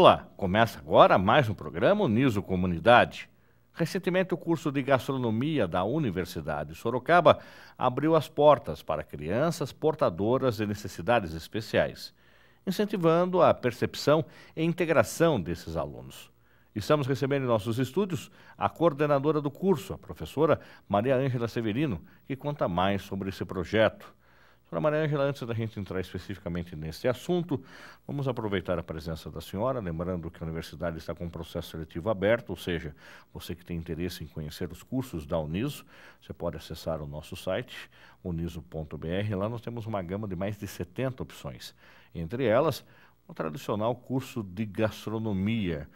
Olá, começa agora mais um programa Niso Comunidade. Recentemente, o curso de gastronomia da Universidade Sorocaba abriu as portas para crianças portadoras de necessidades especiais, incentivando a percepção e integração desses alunos. Estamos recebendo em nossos estúdios a coordenadora do curso, a professora Maria Ângela Severino, que conta mais sobre esse projeto. Senhora Maria Angela, antes da gente entrar especificamente nesse assunto, vamos aproveitar a presença da senhora, lembrando que a universidade está com um processo seletivo aberto, ou seja, você que tem interesse em conhecer os cursos da Uniso, você pode acessar o nosso site, uniso.br. Lá nós temos uma gama de mais de 70 opções. Entre elas, o tradicional curso de gastronomia.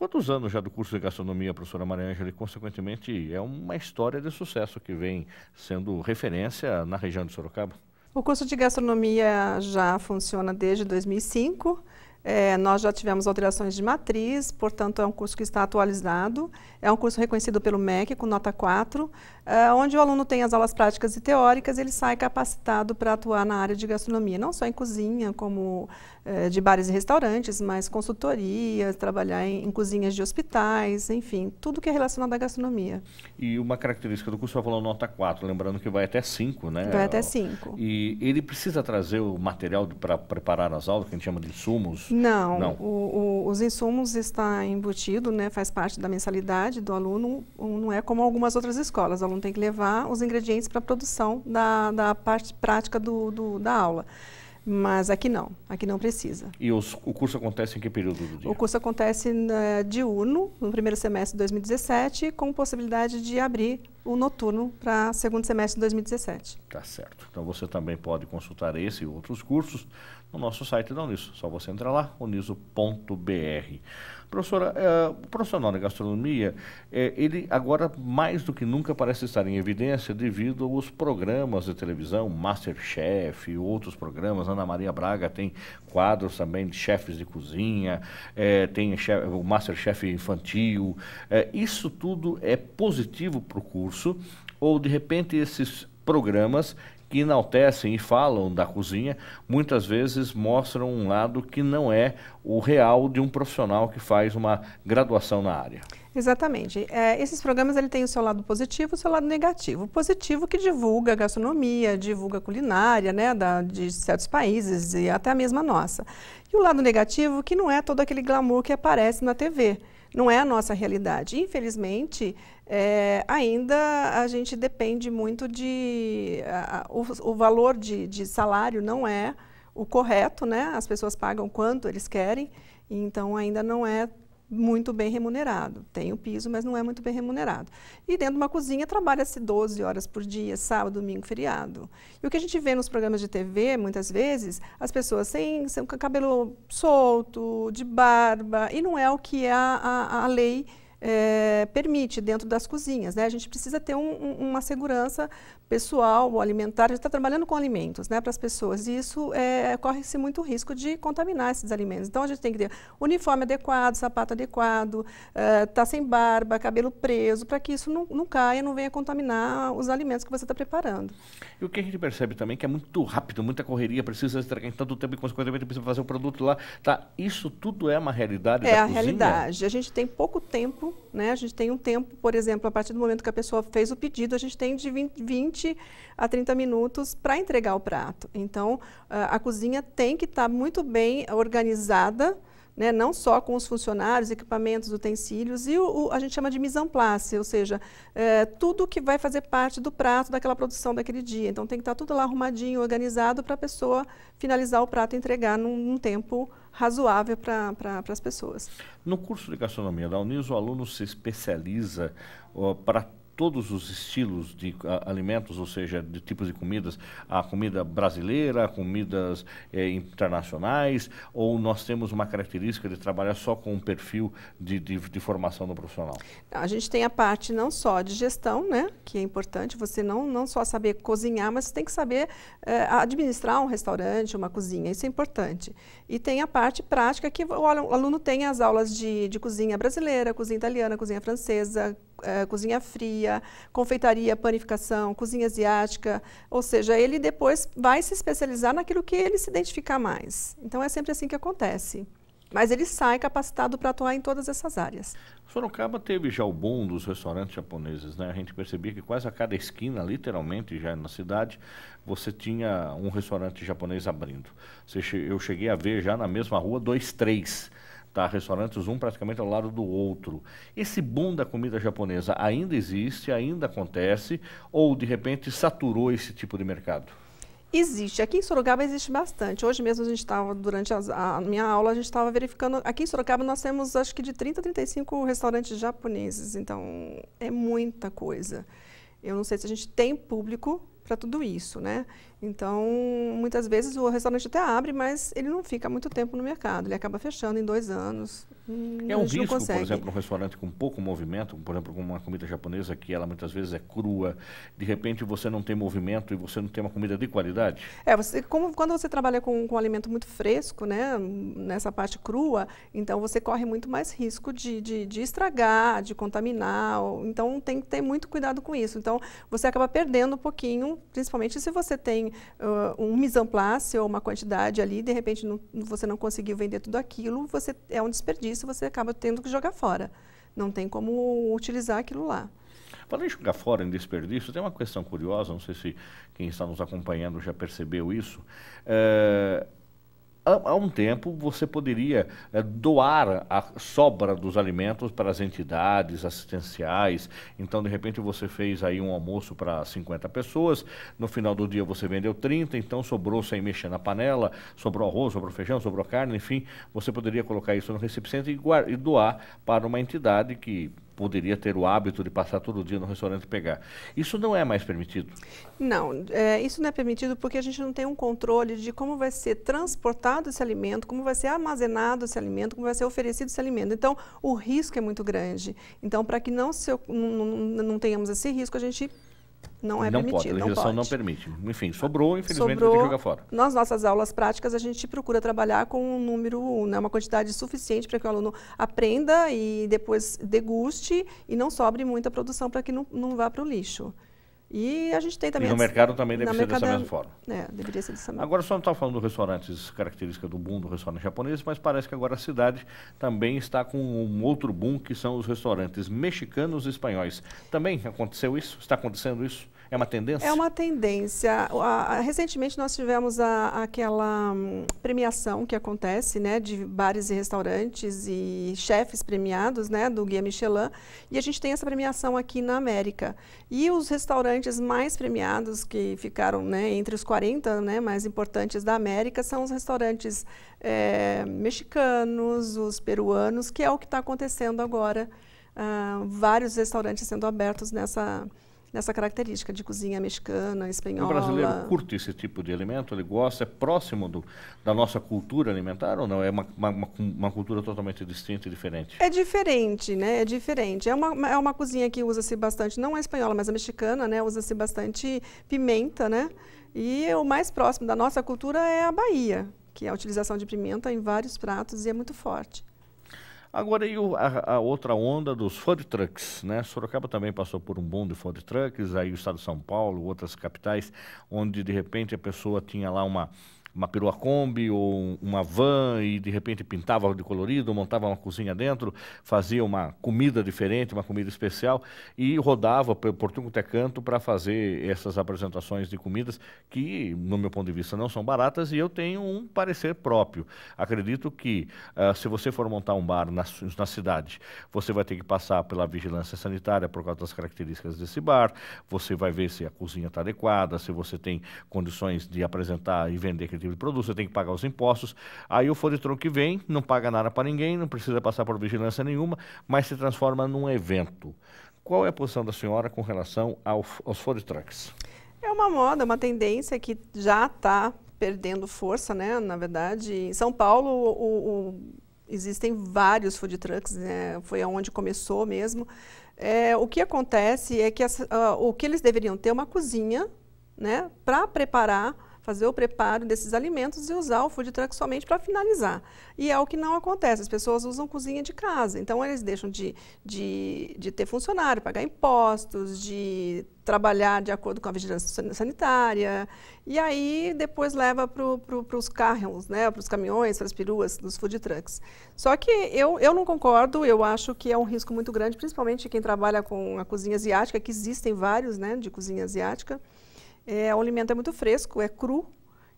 Quantos anos já do curso de gastronomia, professora Maria Ângela, e, consequentemente, é uma história de sucesso que vem sendo referência na região de Sorocaba? O curso de gastronomia já funciona desde 2005. É, nós já tivemos alterações de matriz, portanto, é um curso que está atualizado. É um curso reconhecido pelo MEC, com nota 4, é, onde o aluno tem as aulas práticas e teóricas, ele sai capacitado para atuar na área de gastronomia, não só em cozinha, como é, de bares e restaurantes, mas consultoria, trabalhar em, em, cozinhas de hospitais, enfim, tudo que é relacionado à gastronomia. E uma característica do curso, você falou nota 4, lembrando que vai até 5, né? Vai até 5. E ele precisa trazer o material para preparar as aulas, que a gente chama de insumos, não, Não. O, o, os insumos está embutido, né, faz parte da mensalidade do aluno, não é como algumas outras escolas, o aluno tem que levar os ingredientes para a produção da, da parte prática do, do da aula. Mas aqui não, aqui não precisa. E os, o curso acontece em que período do dia? O curso acontece na, né, diurno, no primeiro semestre de 2017, com possibilidade de abrir o noturno para segundo semestre de 2017. Tá certo. Então você também pode consultar esse e outros cursos no nosso site da Uniso. Só você entrar lá, uniso.br. Professora, eh, o profissional da gastronomia, eh, ele agora mais do que nunca parece estar em evidência devido aos programas de televisão, Masterchef e outros programas. Ana Maria Braga tem quadros também de chefes de cozinha, eh, tem chef, o Masterchef infantil. isso tudo é positivo para o curso ou de repente esses programas que enaltecem e falam da cozinha muitas vezes mostram um lado que não é o real de um profissional que faz uma graduação na área. Exatamente. É, esses programas ele tem o seu lado positivo e o seu lado negativo. O positivo que divulga gastronomia, divulga culinária né, da, de certos países e até a mesma nossa. E o lado negativo que não é todo aquele glamour que aparece na TV. Não é a nossa realidade. Infelizmente, é, ainda a gente depende muito de. A, o, o, valor de, de, salário não é o correto, né? As pessoas pagam quanto eles querem, então ainda não é muito bem remunerado. Tem o piso, mas não é muito bem remunerado. E dentro de uma cozinha trabalha-se 12 horas por dia, sábado, domingo, feriado. E o que a gente vê nos programas de TV, muitas vezes, as pessoas sem, sem cabelo solto, de barba, e não é o que é a, a, a lei é, permite dentro das cozinhas. Né? A gente precisa ter um, um, uma segurança pessoal, alimentar. A gente está trabalhando com alimentos né, para as pessoas e isso é, corre-se muito risco de contaminar esses alimentos. Então a gente tem que ter uniforme adequado, sapato adequado, estar é, tá sem barba, cabelo preso, para que isso não, não caia, não venha contaminar os alimentos que você está preparando. E o que a gente percebe também que é muito rápido, muita correria, precisa entregar tanto tempo e consequentemente precisa fazer o produto lá. Tá? Isso tudo é uma realidade é da cozinha? É a realidade. A gente tem pouco tempo né? A gente tem um tempo, por exemplo, a partir do momento que a pessoa fez o pedido, a gente tem de 20 a 30 minutos para entregar o prato. Então, a cozinha tem que estar tá muito bem organizada, né, não só com os funcionários, equipamentos, utensílios, e o, o, a gente chama de mise en place, ou seja, é, tudo que vai fazer parte do prato daquela produção daquele dia. Então tem que estar tá tudo lá arrumadinho, organizado para a pessoa finalizar o prato e entregar num, num tempo razoável para pra, as pessoas. No curso de gastronomia da Unis, o aluno se especializa para todos os estilos de alimentos, ou seja, de tipos de comidas, a comida brasileira, comidas eh, internacionais, ou nós temos uma característica de trabalhar só com um perfil de, de, de formação do profissional? A gente tem a parte não só de gestão, né, que é importante, você não, não só saber cozinhar, mas tem que saber eh, administrar um restaurante, uma cozinha, isso é importante. E tem a parte prática que o aluno tem as aulas de, de cozinha brasileira, cozinha italiana, cozinha francesa, é, cozinha fria, confeitaria, panificação, cozinha asiática, ou seja, ele depois vai se especializar naquilo que ele se identificar mais. Então é sempre assim que acontece. Mas ele sai capacitado para atuar em todas essas áreas. Sorocaba teve já o boom dos restaurantes japoneses, né? A gente percebia que quase a cada esquina, literalmente, já na cidade, você tinha um restaurante japonês abrindo. Eu cheguei a ver já na mesma rua dois, três. Tá, restaurantes um praticamente ao lado do outro. Esse boom da comida japonesa ainda existe, ainda acontece, ou de repente saturou esse tipo de mercado? Existe. Aqui em Sorocaba existe bastante. Hoje mesmo a gente estava, durante as, a minha aula, a gente estava verificando. Aqui em Sorocaba nós temos acho que de 30 a 35 restaurantes japoneses. Então é muita coisa. Eu não sei se a gente tem público para tudo isso, né? Então, muitas vezes o restaurante até abre, mas ele não fica muito tempo no mercado. Ele acaba fechando em dois anos. Hum, é um risco, por exemplo, um restaurante com pouco movimento, por exemplo, com uma comida japonesa, que ela muitas vezes é crua. De repente, você não tem movimento e você não tem uma comida de qualidade. É, você, como, quando você trabalha com, com um alimento muito fresco, né, nessa parte crua, então você corre muito mais risco de, de, de estragar, de contaminar. Então, tem que ter muito cuidado com isso. Então, você acaba perdendo um pouquinho, principalmente se você tem uh, um mise en place ou uma quantidade ali, de repente não, você não conseguiu vender tudo aquilo, você é um desperdício, você acaba tendo que jogar fora. Não tem como utilizar aquilo lá. Para jogar fora em desperdício, tem uma questão curiosa, não sei se quem está nos acompanhando já percebeu isso. É, há um tempo você poderia é, doar a sobra dos alimentos para as entidades assistenciais. Então, de repente, você fez aí um almoço para 50 pessoas, no final do dia você vendeu 30, então sobrou sem mexer na panela, sobrou arroz, sobrou feijão, sobrou carne, enfim, você poderia colocar isso no recipiente e, e doar para uma entidade que poderia ter o hábito de passar todo dia no restaurante e pegar. Isso não é mais permitido? Não, é, isso não é permitido porque a gente não tem um controle de como vai ser transportado esse alimento, como vai ser armazenado esse alimento, como vai ser oferecido esse alimento. Então, o risco é muito grande. Então, para que não, se, não, não, não tenhamos esse risco, a gente não é não permitido. Pode, a legislação não, não, permite. Enfim, sobrou, infelizmente, sobrou, tem que jogar fora. Nas nossas aulas práticas, a gente procura trabalhar com um número, né, uma quantidade suficiente para que o aluno aprenda e depois deguste e não sobre muita produção para que não, não vá para o lixo. E a gente tem também. E no mercado também deve ser mercado, dessa mesma é forma. É, deveria ser dessa mesma Agora, só não está falando dos restaurantes, característica do boom do restaurante japonês, mas parece que agora a cidade também está com um outro boom, que são os restaurantes mexicanos e espanhóis. Também aconteceu isso? Está acontecendo isso? É uma tendência? É uma tendência. Recentemente nós tivemos a, aquela hum, premiação que acontece, né, de bares e restaurantes e chefes premiados, né, do Guia Michelin, e a gente tem essa premiação aqui na América. E os restaurantes mais premiados que ficaram, né, entre os 40, né, mais importantes da América são os restaurantes é, mexicanos, os peruanos, que é o que está acontecendo agora. Uh, vários restaurantes sendo abertos nessa nessa característica de cozinha mexicana, espanhola. O brasileiro curte esse tipo de alimento? Ele gosta? É próximo do, da nossa cultura alimentar ou não? É uma, uma, uma cultura totalmente distinta e diferente? É diferente, né? É diferente. É uma, é uma cozinha que usa-se bastante, não a espanhola, mas a mexicana, né? Usa-se bastante pimenta, né? E é o mais próximo da nossa cultura é a Bahia, que é a utilização de pimenta em vários pratos e é muito forte. Agora, e o, a, a, outra onda dos food trucks, né? Sorocaba também passou por um boom de food trucks, aí o estado de São Paulo, outras capitais, onde de repente a pessoa tinha lá uma uma perua Kombi ou uma van e de repente pintava de colorido, montava uma cozinha dentro, fazia uma comida diferente, uma comida especial e rodava por tudo até canto para fazer essas apresentações de comidas que, no meu ponto de vista, não são baratas e eu tenho um parecer próprio. Acredito que uh, se você for montar um bar na, na cidade, você vai ter que passar pela vigilância sanitária por causa das características desse bar, você vai ver se a cozinha está adequada, se você tem condições de apresentar e vender aquele tipo de produto, você tem que pagar os impostos. Aí o foretron que vem, não paga nada para ninguém, não precisa passar por vigilância nenhuma, mas se transforma num evento. Qual é a posição da senhora com relação ao, aos trucks É uma moda, uma tendência que já está perdendo força, né? Na verdade, em São Paulo, o, o existem vários food trucks, né? foi aonde começou mesmo. É, o que acontece é que essa, uh, o que eles deveriam ter é uma cozinha né, para preparar fazer o preparo desses alimentos e usar o food truck somente para finalizar. E é o que não acontece, as pessoas usam cozinha de casa, então eles deixam de, de, de ter funcionário, pagar impostos, de trabalhar de acordo com a vigilância sanitária, e aí depois leva para pro, os carros, né, para os caminhões, para as peruas dos food trucks. Só que eu, eu não concordo, eu acho que é um risco muito grande, principalmente quem trabalha com a cozinha asiática, que existem vários né, de cozinha asiática, é, o alimento é muito fresco, é cru.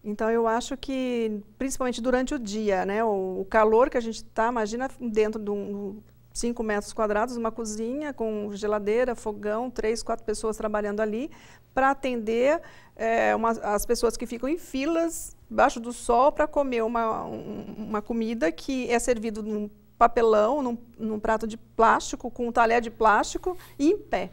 Então eu acho que, principalmente durante o dia, né, o, o calor que a gente está, imagina dentro de um, 5 metros quadrados, uma cozinha com geladeira, fogão, três, quatro pessoas trabalhando ali para atender é, uma, as pessoas que ficam em filas debaixo do sol para comer uma, um, uma comida que é servido num papelão, num, num prato de plástico, com um talher de plástico e em pé.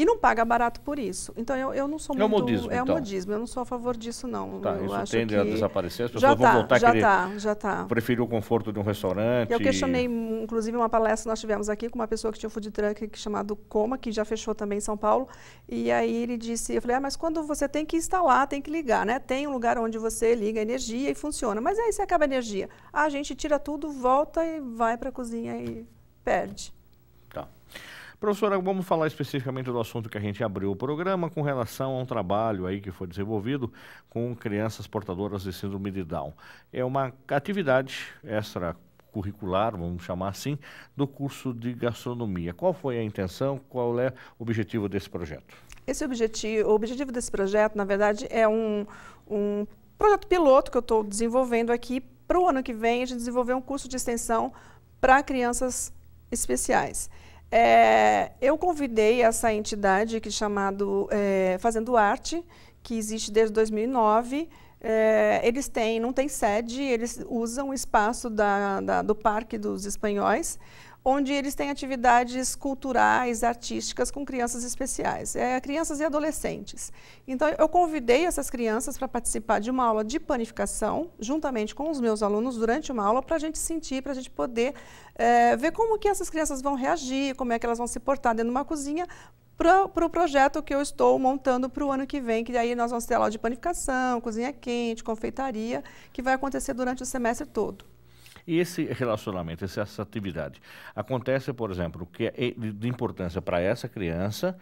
E não paga barato por isso. Então eu, eu não sou é muito. Modismo, é então. o modismo, eu não sou a favor disso, não. Tá, eu isso tende que... a desaparecer, as pessoas tá, já vão voltar já a Já tá, já tá. Prefiro o conforto de um restaurante. Eu questionei, inclusive, uma palestra que nós tivemos aqui com uma pessoa que tinha um food truck chamado Coma, que já fechou também em São Paulo. E aí ele disse, eu falei, ah, mas quando você tem que instalar, tem que ligar, né? Tem um lugar onde você liga a energia e funciona. Mas aí você acaba a energia. a gente tira tudo, volta e vai para a cozinha e perde. Professora, vamos falar especificamente do assunto que a gente abriu o programa com relação a um trabalho aí que foi desenvolvido com crianças portadoras de síndrome de Down. É uma atividade extra curricular, vamos chamar assim, do curso de gastronomia. Qual foi a intenção? Qual é o objetivo desse projeto? Esse objetivo, o objetivo desse projeto, na verdade, é um, um projeto piloto que eu estou desenvolvendo aqui para o ano que vem a gente desenvolver um curso de extensão para crianças especiais. É, eu convidei essa entidade que é chamado é, Fazendo Arte, que existe desde 2009. É, eles têm, não tem sede, eles usam o espaço da, da, do Parque dos Espanhóis, onde eles têm atividades culturais, artísticas com crianças especiais, é, crianças e adolescentes. Então, eu convidei essas crianças para participar de uma aula de panificação, juntamente com os meus alunos, durante uma aula, para a gente sentir, para a gente poder é, ver como que essas crianças vão reagir, como é que elas vão se portar dentro de uma cozinha para o pro projeto que eu estou montando para o ano que vem, que aí nós vamos ter aula de panificação, cozinha quente, confeitaria, que vai acontecer durante o semestre todo. E esse relacionamento, essa atividade, acontece, por exemplo, que é de importância para essa criança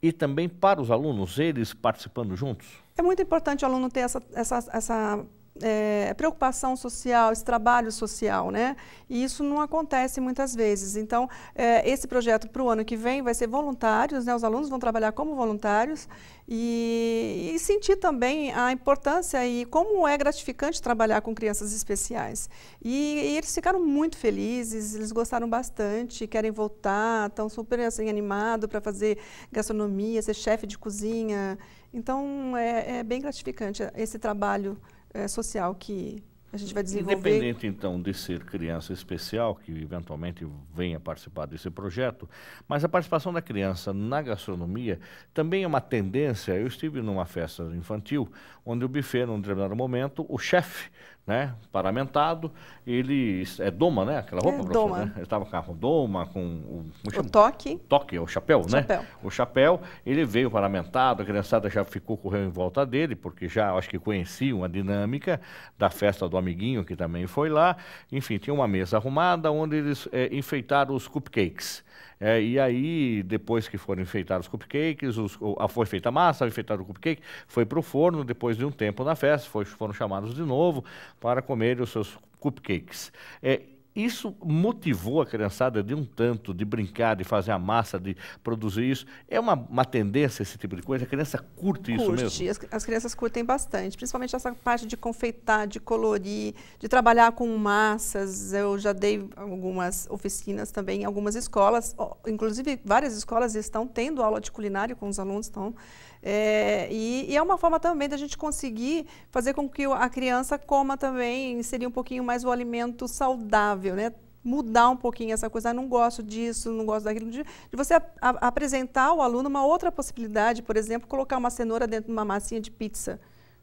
e também para os alunos, eles participando juntos? É muito importante o aluno ter essa, essa, essa é, é, preocupação social, esse trabalho social, né? E isso não acontece muitas vezes. Então, é, esse projeto para o ano que vem vai ser voluntários, né? Os alunos vão trabalhar como voluntários e, e, sentir também a importância e como é gratificante trabalhar com crianças especiais. E, e eles ficaram muito felizes, eles gostaram bastante, querem voltar, estão super assim, animados para fazer gastronomia, ser chefe de cozinha. Então, é, é bem gratificante esse trabalho é, social que a gente vai desenvolver. Independente, então, de ser criança especial, que eventualmente venha participar desse projeto, mas a participação da criança na gastronomia também é uma tendência. Eu estive numa festa infantil onde o buffet, num determinado momento, o chefe, né, paramentado, ele é doma, né? Aquela roupa, é, doma. Né? Ele estava com a doma, com o, o toque. Toque, é o chapéu, o né? Chapéu. O chapéu. Ele veio paramentado, a criançada já ficou, correndo em volta dele, porque já acho que conheciam a dinâmica da festa do amiguinho, que também foi lá. Enfim, tinha uma mesa arrumada onde eles é, enfeitaram os cupcakes. É, e aí, depois que foram enfeitados os cupcakes, os, a, foi feita a massa, foi enfeitado o cupcake, foi para o forno, depois de um tempo na festa, foi, foram chamados de novo para comer os seus cupcakes. É, isso motivou a criançada de um tanto, de brincar, de fazer a massa, de produzir isso. É uma, uma tendência esse tipo de coisa? A criança curte, curte. isso mesmo? As, as crianças curtem bastante, principalmente essa parte de confeitar, de colorir, de trabalhar com massas. Eu já dei algumas oficinas também em algumas escolas, inclusive várias escolas estão tendo aula de culinária com os alunos, então. é, e, e, é uma forma também da gente conseguir fazer com que a criança coma também, inserir um pouquinho mais o alimento saudável saudável, né? Mudar um pouquinho essa coisa, ah, não gosto disso, não gosto daquilo, de, de você a, a, apresentar ao aluno uma outra possibilidade, por exemplo, colocar uma cenoura dentro de uma massinha de pizza,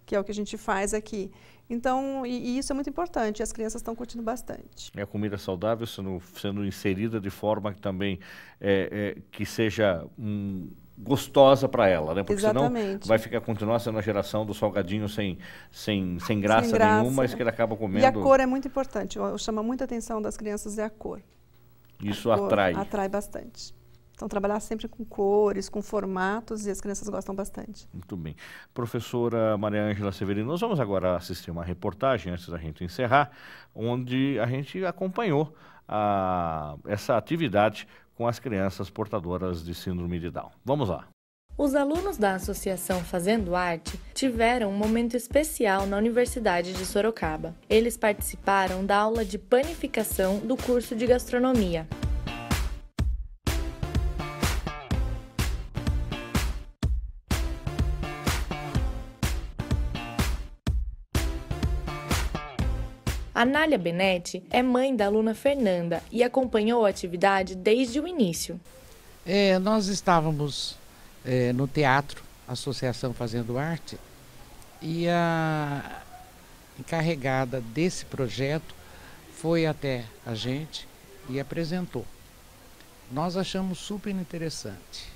que é o que a gente faz aqui. Então, e, e isso é muito importante, as crianças estão curtindo bastante. É a comida saudável sendo, sendo inserida de forma que também é, é, que seja um, gostosa para ela, né? Porque Exatamente. senão vai ficar continuar sendo a geração do salgadinho sem, sem, sem, graça, sem graça nenhuma, mas que ele acaba comendo. E a cor é muito importante. O chama muita atenção das crianças é a cor. Isso a cor atrai. Atrai bastante. Então, trabalhar sempre com cores, com formatos, e as crianças gostam bastante. Muito bem. Professora Maria Ângela Severino, nós vamos agora assistir uma reportagem, antes da gente encerrar, onde a gente acompanhou a, essa atividade com as crianças portadoras de síndrome de Down. Vamos lá. Os alunos da Associação Fazendo Arte tiveram um momento especial na Universidade de Sorocaba. Eles participaram da aula de panificação do curso de gastronomia. Nália Benetti é mãe da aluna Fernanda e acompanhou a atividade desde o início. É, nós estávamos é, no teatro, Associação Fazendo Arte, e a encarregada desse projeto foi até a gente e apresentou. Nós achamos super interessante.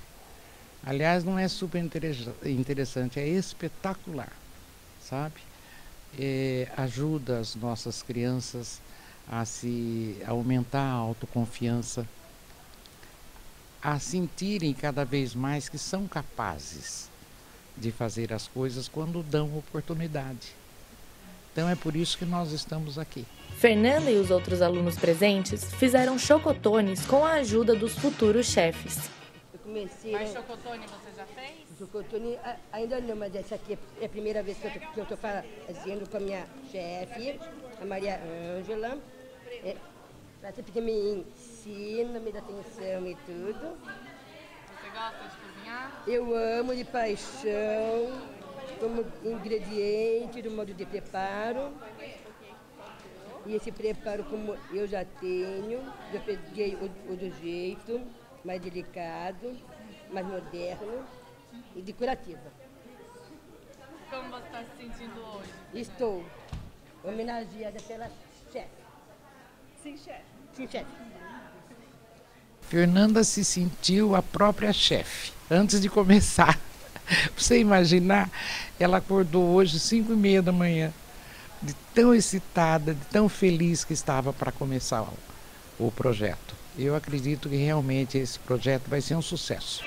Aliás, não é super interessante, é espetacular, sabe? é, ajuda as nossas crianças a se a aumentar a autoconfiança, a sentirem cada vez mais que são capazes de fazer as coisas quando dão oportunidade. Então é por isso que nós estamos aqui. Fernanda e os outros alunos presentes fizeram chocotones com a ajuda dos futuros chefes. Eu comecei. Mas né? chocotone você já fez? do Tony ainda não, mas essa aqui é, é a primeira vez que eu estou fazendo com a minha chefe, a Maria Ângela. É, ela sempre me ensina, me dá atenção e tudo. Você gosta de cozinhar? Eu amo de paixão, como ingrediente do modo de preparo. E esse preparo, como eu já tenho, já peguei o, o do jeito mais delicado, mais moderno e de curativa. Como você está se sentindo hoje? Estou homenageada pela chefe. Sim, chefe. Sim, chefe. Fernanda se sentiu a própria chefe antes de começar. você imaginar, ela acordou hoje cinco e meia da manhã, de tão excitada, de tão feliz que estava para começar o, o projeto. Eu acredito que realmente esse projeto vai ser um sucesso.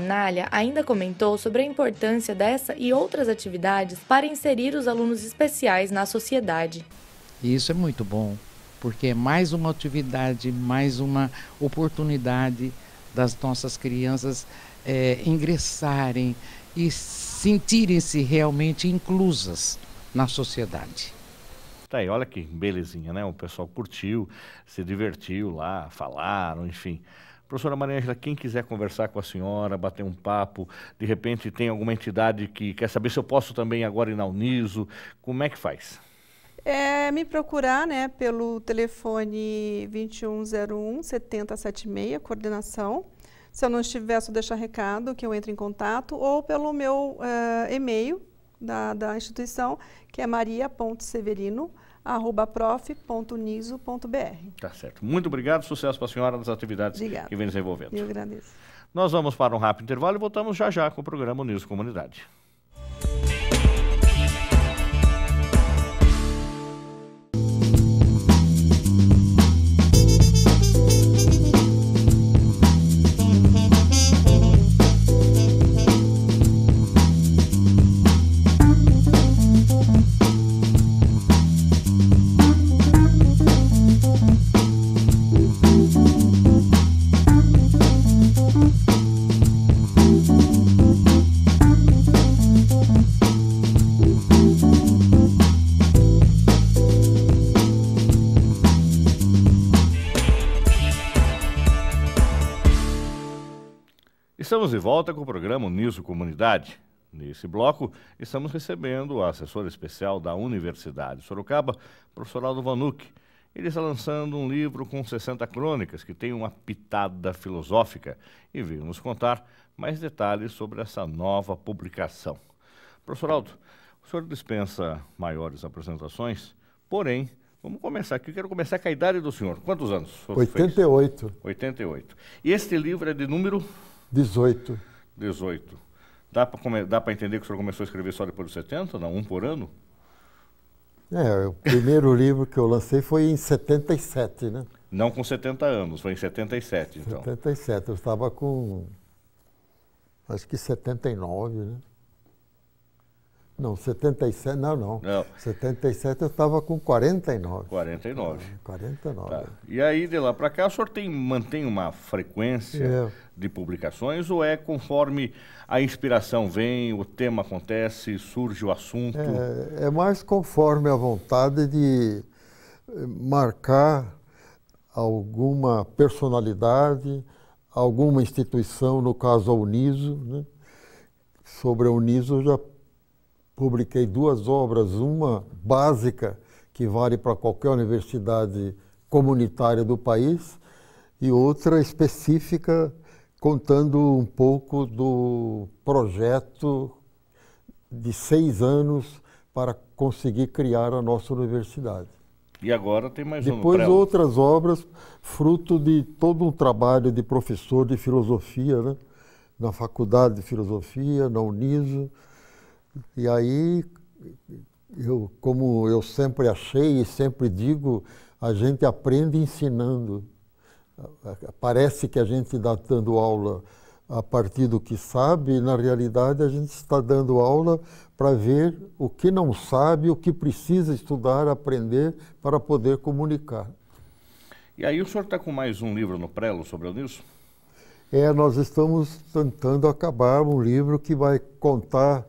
Nália ainda comentou sobre a importância dessa e outras atividades para inserir os alunos especiais na sociedade. Isso é muito bom, porque é mais uma atividade, mais uma oportunidade das nossas crianças é, ingressarem e sentirem-se realmente inclusas na sociedade. Tá aí, olha que belezinha, né? O pessoal curtiu, se divertiu lá, falaram, enfim. Professora Maria Angela, quem quiser conversar com a senhora, bater um papo, de repente tem alguma entidade que quer saber se eu posso também agora ir na Uniso, como é que faz? É me procurar né, pelo telefone 2101 7076, coordenação. Se eu não estiver, só deixar recado que eu entre em contato, ou pelo meu uh, e-mail da, da instituição, que é maria.severino.com arroba prof.niso.br. Tá certo. Muito obrigado, sucesso para a senhora nas atividades que vem desenvolvendo. Eu agradeço. Nós vamos para um rápido intervalo e voltamos já já com o programa Niso Comunidade. Estamos de volta com o programa Nisso Comunidade. Nesse bloco, estamos recebendo o assessor especial da Universidade de Sorocaba, professor Aldo Vanucci. Ele está lançando um livro com 60 crônicas que tem uma pitada filosófica e veio nos contar mais detalhes sobre essa nova publicação. Professor Aldo, o senhor dispensa maiores apresentações, porém, vamos começar aqui. Eu quero começar com a idade do senhor. Quantos anos? 88. Fez? 88. E este livro é de número 18. 18. Dá para entender que o senhor começou a escrever só depois dos 70, não? Um por ano? É, o primeiro livro que eu lancei foi em 77, né? Não com 70 anos, foi em 77, então. 77, eu estava com acho que 79, né? Não, 77, não, não. não. 77 eu estava com 49. 49. Ah, 49. Tá. E aí, de lá para cá, o senhor tem, mantém uma frequência é. de publicações ou é conforme a inspiração vem, o tema acontece, surge o assunto? É, é mais conforme a vontade de eh, marcar alguma personalidade, alguma instituição, no caso a Uniso. Né? Sobre a Uniso eu já publiquei duas obras, uma básica, que vale para qualquer universidade comunitária do país, e outra específica, contando um pouco do projeto de seis anos para conseguir criar a nossa universidade. E agora tem mais Depois um outras obras, fruto de todo um trabalho de professor de filosofia, né? na Faculdade de Filosofia, na Uniso, e aí, eu, como eu sempre achei e sempre digo, a gente aprende ensinando. Parece que a gente está dando aula a partir do que sabe, e na realidade a gente está dando aula para ver o que não sabe, o que precisa estudar, aprender para poder comunicar. E aí o senhor está com mais um livro no prelo sobre o Nilson? É, nós estamos tentando acabar um livro que vai contar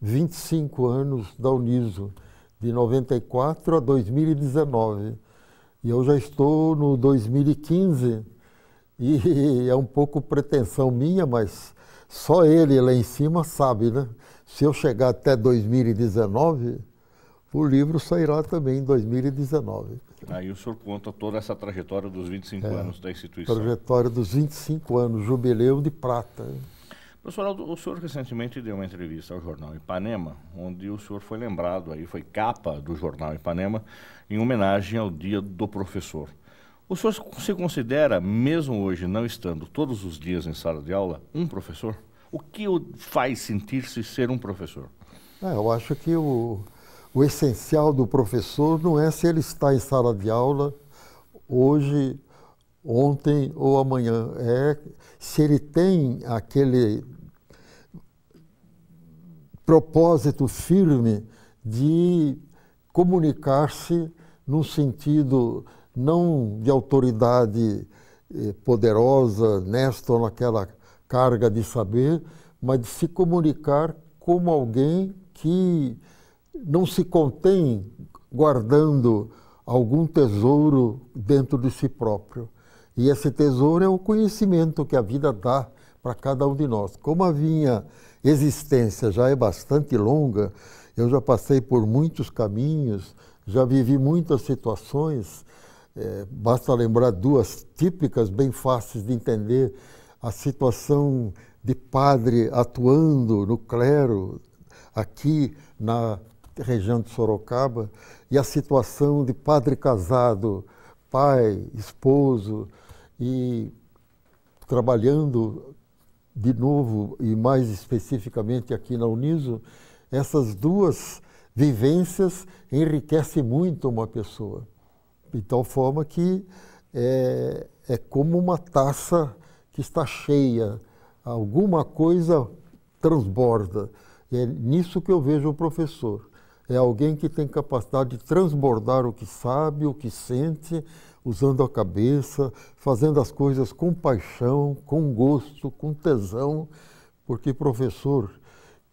25 anos da Uniso, de 94 a 2019. E eu já estou no 2015 e é um pouco pretensão minha, mas só ele lá em cima sabe, né? Se eu chegar até 2019, o livro sairá também em 2019. Aí o senhor conta toda essa trajetória dos 25 é, anos da instituição. Trajetória dos 25 anos, jubileu de prata. Professor Aldo, o senhor recentemente deu uma entrevista ao jornal Ipanema, onde o senhor foi lembrado, aí foi capa do jornal Ipanema, em homenagem ao Dia do Professor. O senhor se considera, mesmo hoje não estando todos os dias em sala de aula, um professor? O que o faz sentir-se ser um professor? É, eu acho que o, o essencial do professor não é se ele está em sala de aula hoje, ontem ou amanhã. É se ele tem aquele propósito firme de comunicar-se num sentido não de autoridade eh, poderosa, nesta ou naquela carga de saber, mas de se comunicar como alguém que não se contém guardando algum tesouro dentro de si próprio. E esse tesouro é o conhecimento que a vida dá para cada um de nós. Como a vinha existência já é bastante longa, eu já passei por muitos caminhos, já vivi muitas situações. É, basta lembrar duas típicas, bem fáceis de entender: a situação de padre atuando no clero, aqui na região de Sorocaba, e a situação de padre casado, pai, esposo, e trabalhando de novo e mais especificamente aqui na Uniso, essas duas vivências enriquecem muito uma pessoa, de tal forma que é, é como uma taça que está cheia, alguma coisa transborda. E é nisso que eu vejo o professor. É alguém que tem capacidade de transbordar o que sabe, o que sente, usando a cabeça, fazendo as coisas com paixão, com gosto, com tesão, porque professor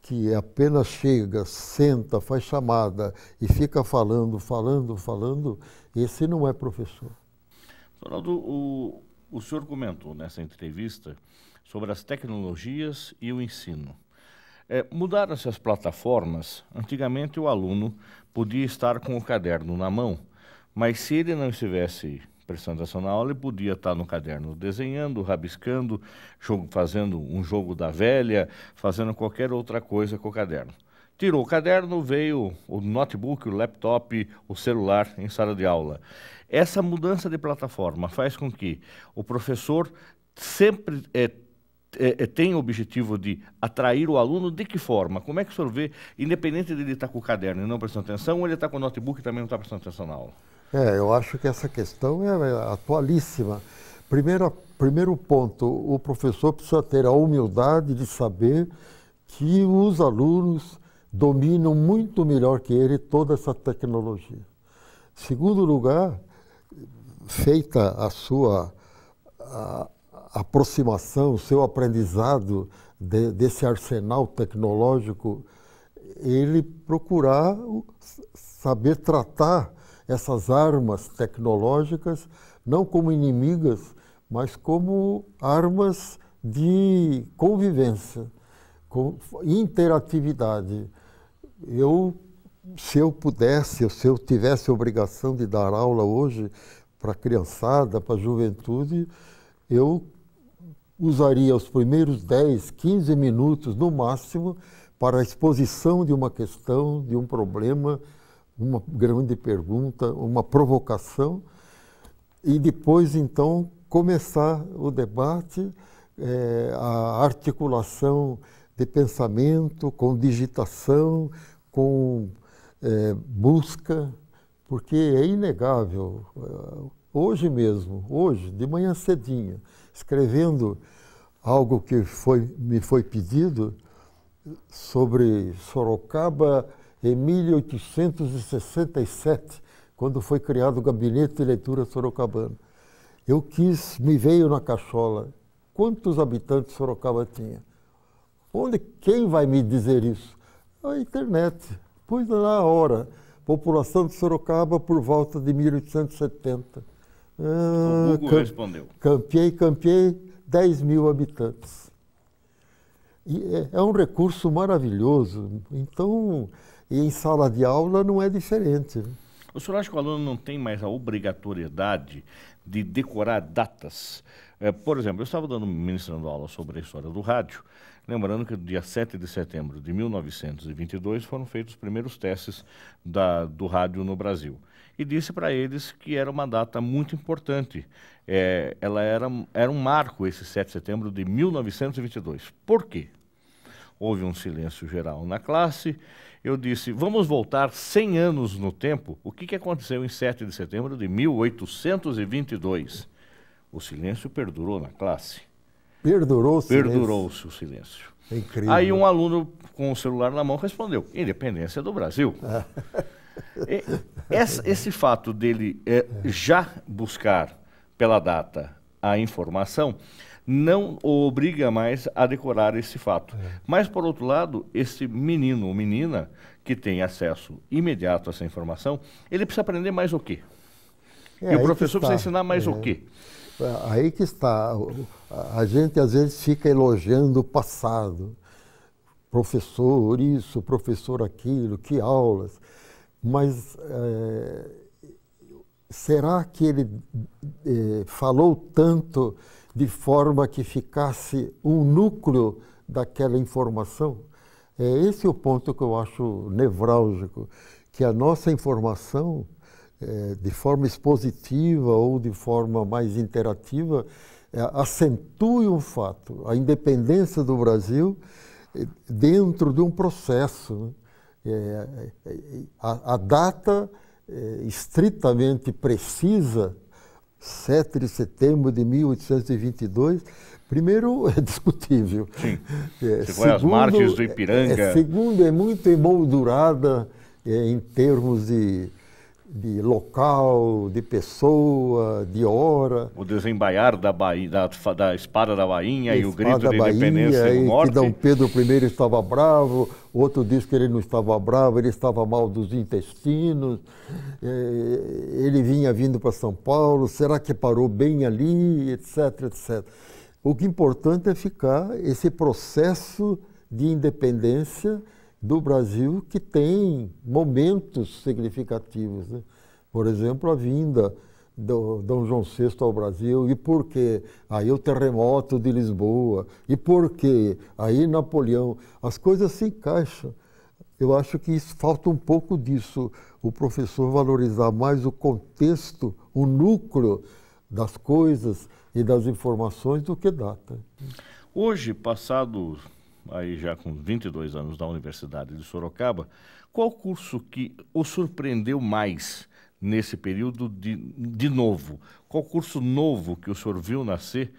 que apenas chega, senta, faz chamada e fica falando, falando, falando, esse não é professor. Ronaldo, o, o senhor comentou nessa entrevista sobre as tecnologias e o ensino. É, Mudaram-se as plataformas. Antigamente, o aluno podia estar com o caderno na mão mas se ele não estivesse prestando atenção na aula, ele podia estar no caderno desenhando, rabiscando, jogo, fazendo um jogo da velha, fazendo qualquer outra coisa com o caderno. Tirou o caderno, veio o notebook, o laptop, o celular em sala de aula. Essa mudança de plataforma faz com que o professor sempre é, é, é tem o objetivo de atrair o aluno de que forma? Como é que o senhor vê, independente de ele estar com o caderno e não prestando atenção, ou ele está com o notebook e também não está prestando atenção na aula? É, eu acho que essa questão é, é atualíssima. Primeiro, primeiro ponto, o professor precisa ter a humildade de saber que os alunos dominam muito melhor que ele toda essa tecnologia. Segundo lugar, feita a sua a, aproximação, o seu aprendizado de, desse arsenal tecnológico, ele procurar saber tratar essas armas tecnológicas não como inimigas, mas como armas de convivência, com interatividade. Eu, se eu pudesse, se eu tivesse a obrigação de dar aula hoje para a criançada, para a juventude, eu usaria os primeiros 10, 15 minutos no máximo para a exposição de uma questão, de um problema, uma grande pergunta, uma provocação, e depois, então, começar o debate, é, a articulação de pensamento com digitação, com é, busca, porque é inegável, eh, hoje mesmo, hoje, de manhã cedinha, escrevendo algo que foi, me foi pedido sobre Sorocaba em 1867, quando foi criado o Gabinete de Leitura Sorocabana. Eu quis, me veio na cachola, quantos habitantes Sorocaba tinha? Onde, quem vai me dizer isso? A internet. Pois na hora, população de Sorocaba por volta de 1870. Ah, o Google respondeu. Campeei, campeei, 10 mil habitantes. E é, é um recurso maravilhoso. Então, e em sala de aula não é diferente. O senhor acha que o aluno não tem mais a obrigatoriedade de decorar datas? É, por exemplo, eu estava dando, ministrando aula sobre a história do rádio, lembrando que no dia 7 de setembro de 1922 foram feitos os primeiros testes da, do rádio no Brasil. E disse para eles que era uma data muito importante. É, ela era, era um marco, esse 7 de setembro de 1922. Por quê? Houve um silêncio geral na classe eu disse: vamos voltar 100 anos no tempo. O que, que aconteceu em 7 de setembro de 1822? O silêncio perdurou na classe. Perdurou o silêncio? Perdurou-se o silêncio. É incrível. Aí um aluno com o celular na mão respondeu: independência do Brasil. e, essa, esse fato dele é, já buscar pela data a informação não o obriga mais a decorar esse fato. É. Mas, por outro lado, esse menino ou menina que tem acesso imediato a essa informação, ele precisa aprender mais o quê? É, e o professor precisa ensinar mais é. o quê? É, aí que está. A gente às vezes fica elogiando o passado. Professor isso, professor aquilo, que aulas. Mas é, será que ele é, falou tanto de forma que ficasse um núcleo daquela informação. É esse o ponto que eu acho nevrálgico, que a nossa informação, é, de forma expositiva ou de forma mais interativa, é, acentue um fato, a independência do Brasil é, dentro de um processo. Né? É, é, a, a, data estritamente precisa 7 de setembro de 1822, primeiro é discutível. Sim. É, Se segundo, às margens do é, Ipiranga. É, segundo, é muito emoldurada é, em termos de de local, de pessoa, de hora. O desembaiar da, Bahia, da, da espada da Bainha e o grito da de independência e, e morte. Que Dom Pedro I estava bravo, outro diz que ele não estava bravo, ele estava mal dos intestinos, eh, ele vinha vindo para São Paulo, será que parou bem ali, etc, etc. O que é importante é ficar esse processo de independência do Brasil que tem momentos significativos. Né? Por exemplo, a vinda do Dom João VI ao Brasil, e por quê? Aí o terremoto de Lisboa, e por quê? Aí Napoleão. As coisas se encaixam. Eu acho que isso, falta um pouco disso, o professor valorizar mais o contexto, o núcleo das coisas e das informações do que data. Hoje, passados aí já com 22 anos da Universidade de Sorocaba, qual curso que o surpreendeu mais nesse período de, de novo? Qual curso novo que o senhor viu nascer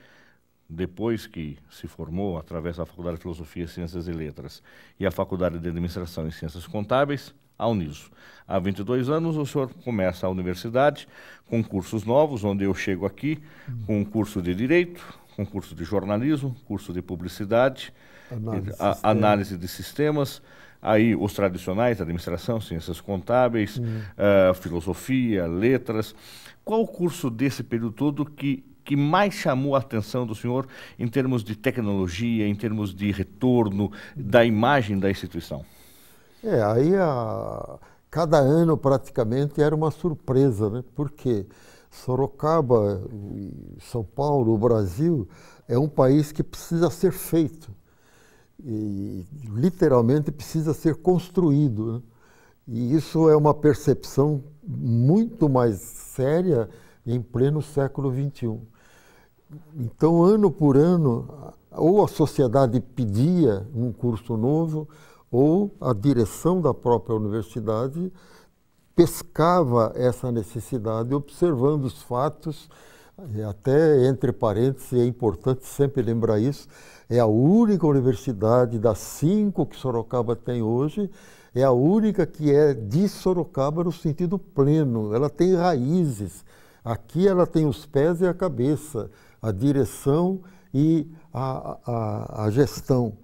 depois que se formou através da Faculdade de Filosofia, Ciências e Letras e a Faculdade de Administração e Ciências Contábeis? a Uniso? Há 22 anos o senhor começa a universidade com cursos novos, onde eu chego aqui com um curso de Direito, com um curso de Jornalismo, curso de Publicidade, análise, a, de análise de sistemas. Aí os tradicionais, administração, ciências contábeis, uhum. uh, filosofia, letras. Qual o curso desse período todo que, que mais chamou a atenção do senhor em termos de tecnologia, em termos de retorno da imagem da instituição? É, aí a, cada ano praticamente era uma surpresa, né? Porque Sorocaba, São Paulo, o Brasil é um país que precisa ser feito e literalmente precisa ser construído. Né? E isso é uma percepção muito mais séria em pleno século XXI. Então, ano por ano, ou a sociedade pedia um curso novo, ou a direção da própria universidade pescava essa necessidade, observando os fatos é, até entre parênteses, é importante sempre lembrar isso, é a única universidade das cinco que Sorocaba tem hoje, é a única que é de Sorocaba no sentido pleno, ela tem raízes. Aqui ela tem os pés e a cabeça, a direção e a, a, a gestão.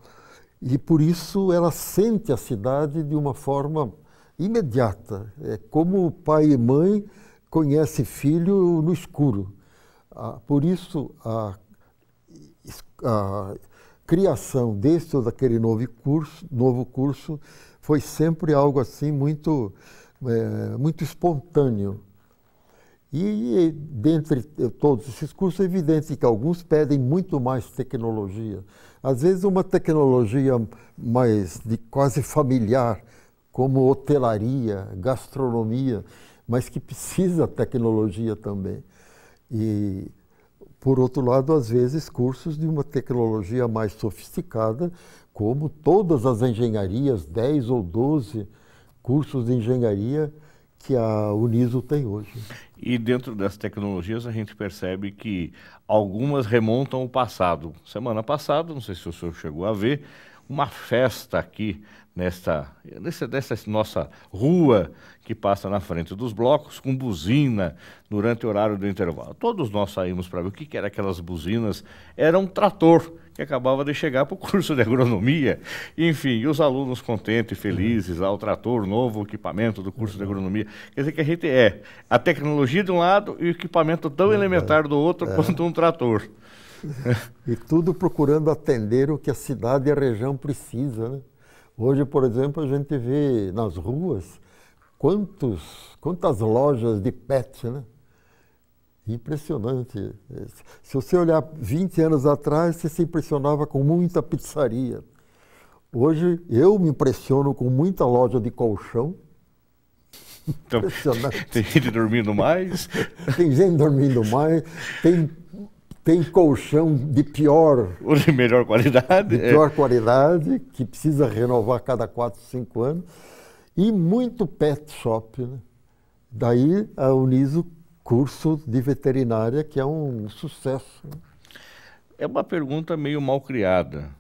E por isso ela sente a cidade de uma forma imediata. É como pai e mãe conhecem filho no escuro. Ah, por isso, a, a, criação deste ou daquele novo curso, novo curso foi sempre algo assim muito, é, muito espontâneo. E, e dentre todos esses cursos, é evidente que alguns pedem muito mais tecnologia. Às vezes, uma tecnologia mais de quase familiar, como hotelaria, gastronomia, mas que precisa tecnologia também. E, por outro lado, às vezes, cursos de uma tecnologia mais sofisticada, como todas as engenharias, 10 ou 12 cursos de engenharia que a Uniso tem hoje. E dentro das tecnologias a gente percebe que algumas remontam ao passado. Semana passada, não sei se o senhor chegou a ver, uma festa aqui nesta, nessa, nessa nossa rua que passa na frente dos blocos, com buzina durante o horário do intervalo. Todos nós saímos para ver o que, que eram aquelas buzinas. Era um trator que acabava de chegar para o curso de agronomia. Enfim, e os alunos contentes, felizes, lá o trator, novo equipamento do curso de agronomia. Quer dizer que a gente é a tecnologia de um lado e o equipamento tão elementar do outro é. quanto um trator. e tudo procurando atender o que a cidade e a região precisa. Né? Hoje, por exemplo, a gente vê nas ruas quantos, quantas lojas de pet, né? Impressionante. Se você olhar 20 anos atrás, você se impressionava com muita pizzaria. Hoje eu me impressiono com muita loja de colchão. Então, tem gente dormindo mais? tem gente dormindo mais, tem tem colchão de pior. De melhor qualidade. De é. pior é. qualidade, que precisa renovar cada 4, 5 anos. E muito pet shop. Né? Daí a Uniso curso de veterinária, que é um sucesso. Né? É uma pergunta meio mal criada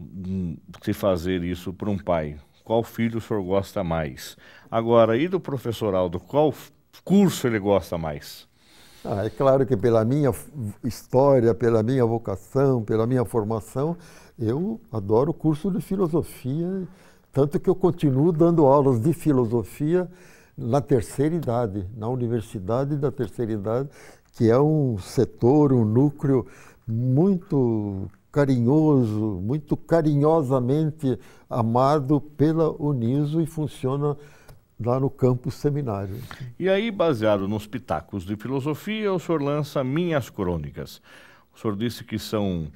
hum, se fazer isso para um pai. Qual filho o senhor gosta mais? Agora, e do professor Aldo qual curso ele gosta mais? Ah, é claro que pela minha história, pela minha vocação, pela minha formação, eu adoro o curso de filosofia, tanto que eu continuo dando aulas de filosofia na terceira idade, na universidade da terceira idade, que é um setor, um núcleo muito carinhoso, muito carinhosamente amado pela Uniso e funciona lá no campus seminário. E aí, baseado nos pitacos de filosofia, o senhor lança Minhas Crônicas. O senhor disse que são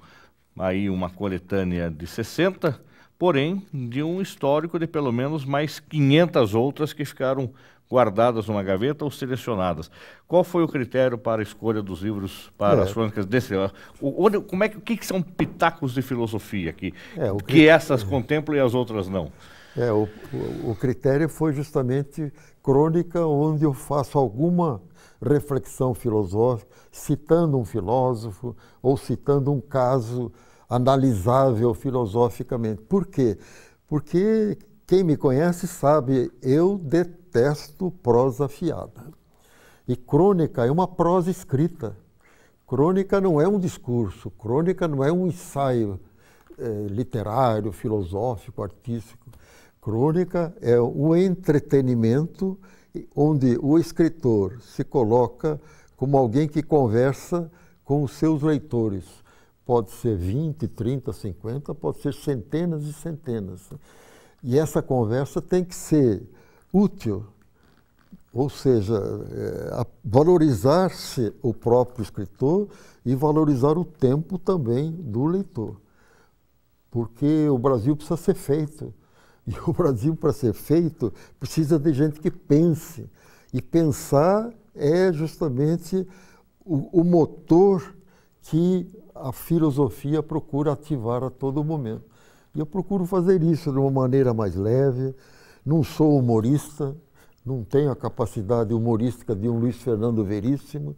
aí uma coletânea de 60, porém de um histórico de pelo menos mais 500 outras que ficaram guardadas numa gaveta ou selecionadas. Qual foi o critério para a escolha dos livros para é. as crônicas desse o, onde, como é que, o que, que são pitacos de filosofia que, é, que, que essas é. contemplam e as outras não? É, o, o, critério foi justamente crônica, onde eu faço alguma reflexão filosófica, citando um filósofo ou citando um caso analisável filosoficamente. Por quê? Porque quem me conhece sabe, eu detesto prosa fiada. E crônica é uma prosa escrita. Crônica não é um discurso, crônica não é um ensaio eh, literário, filosófico, artístico crônica é o entretenimento onde o escritor se coloca como alguém que conversa com os seus leitores. Pode ser 20, 30, 50, pode ser centenas e centenas. E essa conversa tem que ser útil, ou seja, é, valorizar-se o próprio escritor e valorizar o tempo também do leitor. Porque o Brasil precisa ser feito. E o Brasil, para ser feito, precisa de gente que pense. E pensar é justamente o, o motor que a filosofia procura ativar a todo momento. E eu procuro fazer isso de uma maneira mais leve. Não sou humorista, não tenho a capacidade humorística de um Luiz Fernando Veríssimo,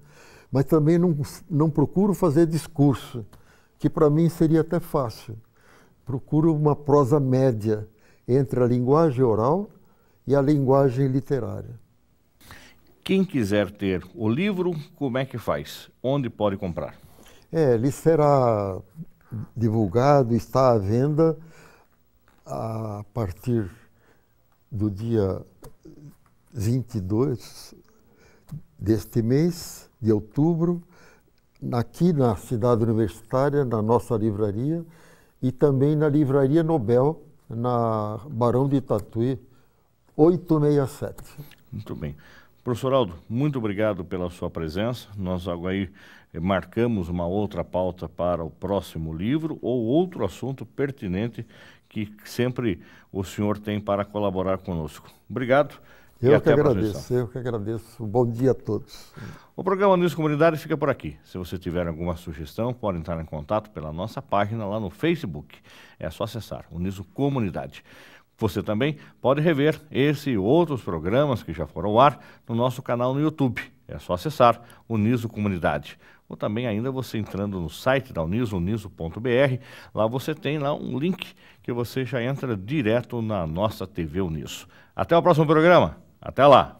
mas também não, não procuro fazer discurso, que para mim seria até fácil. Procuro uma prosa média, entre a linguagem oral e a linguagem literária. Quem quiser ter o livro, como é que faz? Onde pode comprar? É, ele será divulgado, está à venda a partir do dia 22 deste mês, de outubro, aqui na cidade universitária, na nossa livraria e também na Livraria Nobel, na Barão de Itatuí, 867. Muito bem. Professor Aldo, muito obrigado pela sua presença. Nós agora aí eh, marcamos uma outra pauta para o próximo livro ou outro assunto pertinente que sempre o senhor tem para colaborar conosco. Obrigado. Eu e que agradeço, eu que agradeço. Bom dia a todos. O programa News Comunidade fica por aqui. Se você tiver alguma sugestão, pode entrar em contato pela nossa página lá no Facebook. É só acessar o News Comunidade. Você também pode rever esse e outros programas que já foram ao ar no nosso canal no YouTube. É só acessar o Niso Comunidade. Ou também ainda você entrando no site da Uniso, uniso.br, lá você tem lá um link que você já entra direto na nossa TV Uniso. Até o próximo programa. Até lá!